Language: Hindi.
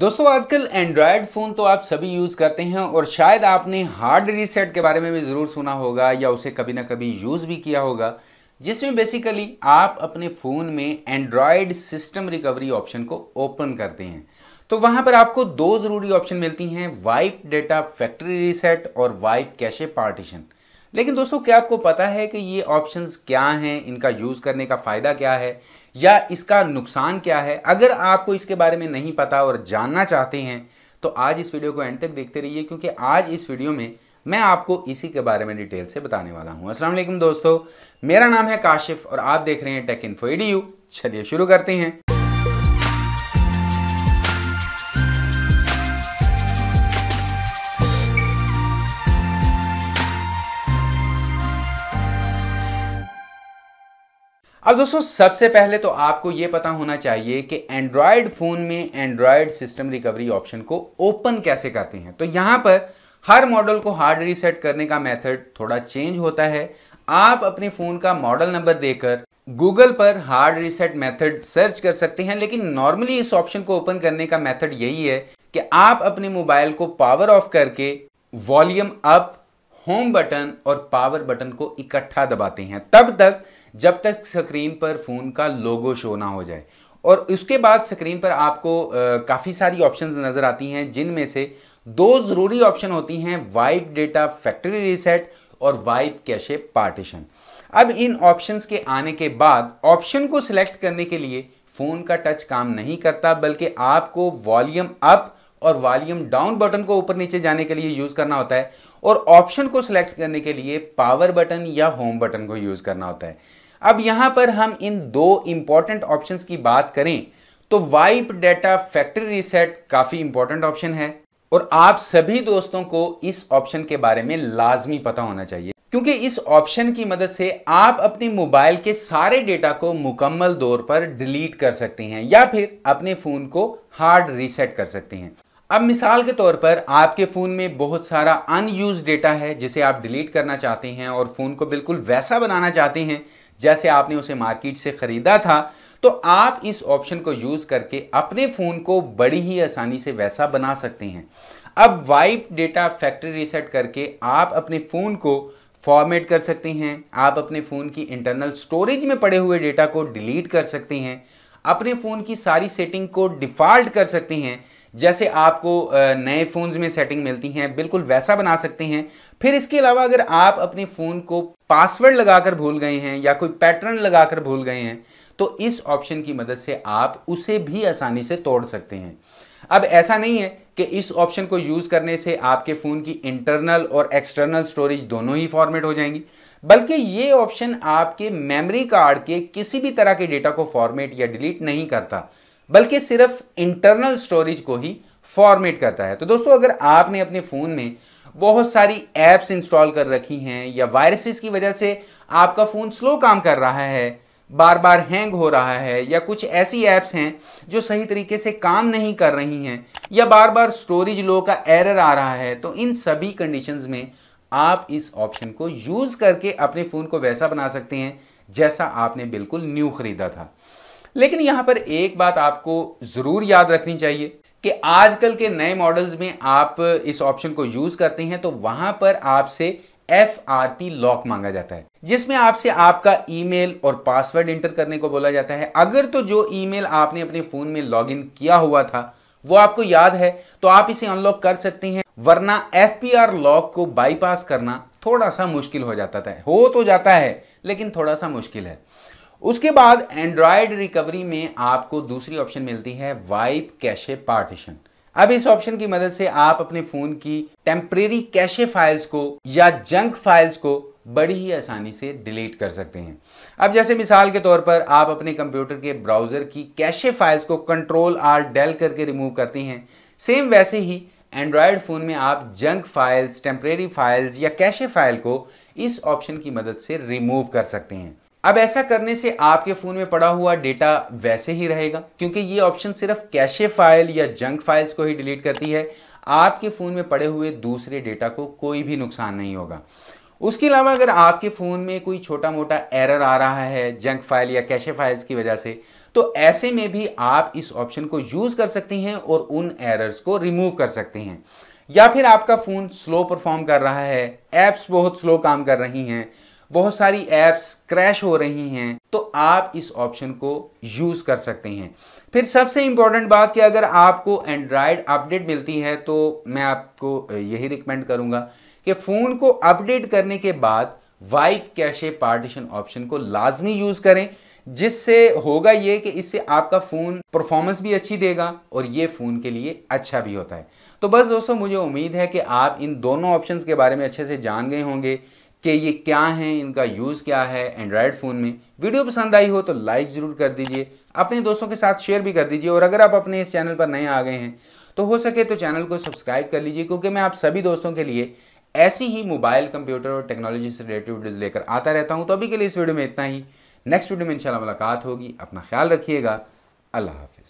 दोस्तों आजकल एंड्रॉयड फ़ोन तो आप सभी यूज़ करते हैं और शायद आपने हार्ड रीसेट के बारे में भी ज़रूर सुना होगा या उसे कभी ना कभी यूज़ भी किया होगा जिसमें बेसिकली आप अपने फ़ोन में एंड्रॉयड सिस्टम रिकवरी ऑप्शन को ओपन करते हैं तो वहां पर आपको दो ज़रूरी ऑप्शन मिलती हैं वाइप डेटा फैक्ट्री रीसेट और वाइप कैशे पार्टीशन लेकिन दोस्तों क्या आपको पता है कि ये ऑप्शंस क्या हैं इनका यूज़ करने का फ़ायदा क्या है या इसका नुकसान क्या है अगर आपको इसके बारे में नहीं पता और जानना चाहते हैं तो आज इस वीडियो को एंड तक देखते रहिए क्योंकि आज इस वीडियो में मैं आपको इसी के बारे में डिटेल से बताने वाला हूँ वालेकुम दोस्तों मेरा नाम है काशिफ और आप देख रहे हैं टेक इन इन्फो चलिए शुरू करते हैं अब दोस्तों सबसे पहले तो आपको यह पता होना चाहिए कि एंड्रॉयड फ़ोन में एंड्रॉयड सिस्टम रिकवरी ऑप्शन को ओपन कैसे करते हैं तो यहां पर हर मॉडल को हार्ड रीसेट करने का मेथड थोड़ा चेंज होता है आप अपने फ़ोन का मॉडल नंबर देकर गूगल पर हार्ड रीसेट मेथड सर्च कर सकते हैं लेकिन नॉर्मली इस ऑप्शन को ओपन करने का मेथड यही है कि आप अपने मोबाइल को पावर ऑफ करके वॉल्यूम अप होम बटन और पावर बटन को इकट्ठा दबाते हैं तब तक जब तक स्क्रीन पर फ़ोन का लोगो शो ना हो जाए और उसके बाद स्क्रीन पर आपको काफ़ी सारी ऑप्शंस नज़र आती हैं जिनमें से दो ज़रूरी ऑप्शन होती हैं वाइप डेटा फैक्ट्री रीसेट और वाइप कैशे पार्टीशन अब इन ऑप्शंस के आने के बाद ऑप्शन को सिलेक्ट करने के लिए फ़ोन का टच काम नहीं करता बल्कि आपको वॉल्यूम अप और वॉल्यूम डाउन बटन को ऊपर नीचे जाने के लिए यूज़ करना होता है और ऑप्शन को सिलेक्ट करने के लिए पावर बटन या होम बटन को यूज़ करना होता है अब यहां पर हम इन दो इंपॉर्टेंट ऑप्शन की बात करें तो वाइप डेटा फैक्ट्री रीसेट काफी इंपॉर्टेंट ऑप्शन है और आप सभी दोस्तों को इस ऑप्शन के बारे में लाजमी पता होना चाहिए क्योंकि इस ऑप्शन की मदद से आप अपने मोबाइल के सारे डेटा को मुकम्मल तौर पर डिलीट कर सकते हैं या फिर अपने फोन को हार्ड रीसेट कर सकते हैं अब मिसाल के तौर पर आपके फ़ोन में बहुत सारा अनयूज डेटा है जिसे आप डिलीट करना चाहते हैं और फ़ोन को बिल्कुल वैसा बनाना चाहते हैं जैसे आपने उसे मार्केट से ख़रीदा था तो आप इस ऑप्शन को यूज़ करके अपने फ़ोन को बड़ी ही आसानी से वैसा बना सकते हैं अब वाइप डेटा फैक्ट्री रीसेट करके आप अपने फ़ोन को फॉर्मेट कर सकते हैं आप अपने फ़ोन की इंटरनल स्टोरेज में पड़े हुए डेटा को डिलीट कर सकते हैं अपने फ़ोन की सारी सेटिंग को डिफ़ॉल्ट कर सकते हैं जैसे आपको नए फ़ोन्स में सेटिंग मिलती हैं बिल्कुल वैसा बना सकते हैं फिर इसके अलावा अगर आप अपने फ़ोन को पासवर्ड लगाकर भूल गए हैं या कोई पैटर्न लगाकर भूल गए हैं तो इस ऑप्शन की मदद से आप उसे भी आसानी से तोड़ सकते हैं अब ऐसा नहीं है कि इस ऑप्शन को यूज़ करने से आपके फ़ोन की इंटरनल और एक्सटर्नल स्टोरेज दोनों ही फॉर्मेट हो जाएंगी बल्कि ये ऑप्शन आपके मेमोरी कार्ड के किसी भी तरह के डेटा को फॉर्मेट या डिलीट नहीं करता बल्कि सिर्फ इंटरनल स्टोरेज को ही फॉर्मेट करता है तो दोस्तों अगर आपने अपने फ़ोन में बहुत सारी ऐप्स इंस्टॉल कर रखी हैं या वायरसेस की वजह से आपका फ़ोन स्लो काम कर रहा है बार बार हैंग हो रहा है या कुछ ऐसी ऐप्स हैं जो सही तरीके से काम नहीं कर रही हैं या बार बार स्टोरेज लो का एरर आ रहा है तो इन सभी कंडीशंस में आप इस ऑप्शन को यूज़ करके अपने फ़ोन को वैसा बना सकते हैं जैसा आपने बिल्कुल न्यू ख़रीदा था लेकिन यहां पर एक बात आपको जरूर याद रखनी चाहिए कि आजकल के नए मॉडल्स में आप इस ऑप्शन को यूज करते हैं तो वहां पर आपसे एफ आर पी लॉक मांगा जाता है जिसमें आपसे आपका ईमेल और पासवर्ड एंटर करने को बोला जाता है अगर तो जो ईमेल आपने अपने फोन में लॉगिन किया हुआ था वो आपको याद है तो आप इसे अनलॉक कर सकते हैं वरना एफ पी आर लॉक को बाईपास करना थोड़ा सा मुश्किल हो जाता है हो तो जाता है लेकिन थोड़ा सा मुश्किल है उसके बाद एंड्रॉयड रिकवरी में आपको दूसरी ऑप्शन मिलती है वाइप कैशे पार्टीशन अब इस ऑप्शन की मदद से आप अपने फोन की टेम्परेरी कैशे फाइल्स को या जंक फाइल्स को बड़ी ही आसानी से डिलीट कर सकते हैं अब जैसे मिसाल के तौर पर आप अपने कंप्यूटर के ब्राउजर की कैशे फाइल्स को कंट्रोल आर डेल करके रिमूव करते हैं सेम वैसे ही एंड्रॉयड फ़ोन में आप जंक फाइल्स टेम्परेरी फाइल्स या कैशे फाइल को इस ऑप्शन की मदद से रिमूव कर सकते हैं अब ऐसा करने से आपके फ़ोन में पड़ा हुआ डेटा वैसे ही रहेगा क्योंकि ये ऑप्शन सिर्फ कैशे फाइल या जंक फाइल्स को ही डिलीट करती है आपके फ़ोन में पड़े हुए दूसरे डेटा को कोई भी नुकसान नहीं होगा उसके अलावा अगर आपके फ़ोन में कोई छोटा मोटा एरर आ रहा है जंक फाइल या कैशे फाइल्स की वजह से तो ऐसे में भी आप इस ऑप्शन को यूज़ कर सकते हैं और उन एरर्स को रिमूव कर सकते हैं या फिर आपका फ़ोन स्लो परफॉर्म कर रहा है ऐप्स बहुत स्लो काम कर रही हैं बहुत सारी एप्स क्रैश हो रही हैं तो आप इस ऑप्शन को यूज़ कर सकते हैं फिर सबसे इंपॉर्टेंट बात कि अगर आपको एंड्रॉयड अपडेट मिलती है तो मैं आपको यही रिकमेंड करूंगा कि फ़ोन को अपडेट करने के बाद वाइप कैशे पार्टीशन ऑप्शन को लाजमी यूज़ करें जिससे होगा ये कि इससे आपका फ़ोन परफॉर्मेंस भी अच्छी देगा और ये फ़ोन के लिए अच्छा भी होता है तो बस दोस्तों मुझे उम्मीद है कि आप इन दोनों ऑप्शंस के बारे में अच्छे से जान गए होंगे कि ये क्या है इनका यूज़ क्या है एंड्रॉयड फ़ोन में वीडियो पसंद आई हो तो लाइक ज़रूर कर दीजिए अपने दोस्तों के साथ शेयर भी कर दीजिए और अगर आप अपने इस चैनल पर नए आ गए हैं तो हो सके तो चैनल को सब्सक्राइब कर लीजिए क्योंकि मैं आप सभी दोस्तों के लिए ऐसी ही मोबाइल कंप्यूटर और टेक्नोलॉजी से रिलेटेड वीडियोज़ लेकर आता रहता हूँ तो अभी के लिए इस वीडियो में इतना ही नेक्स्ट वीडियो में इंशाल्लाह मुलाकात होगी अपना ख्याल रखिएगा अल्लाह हाफि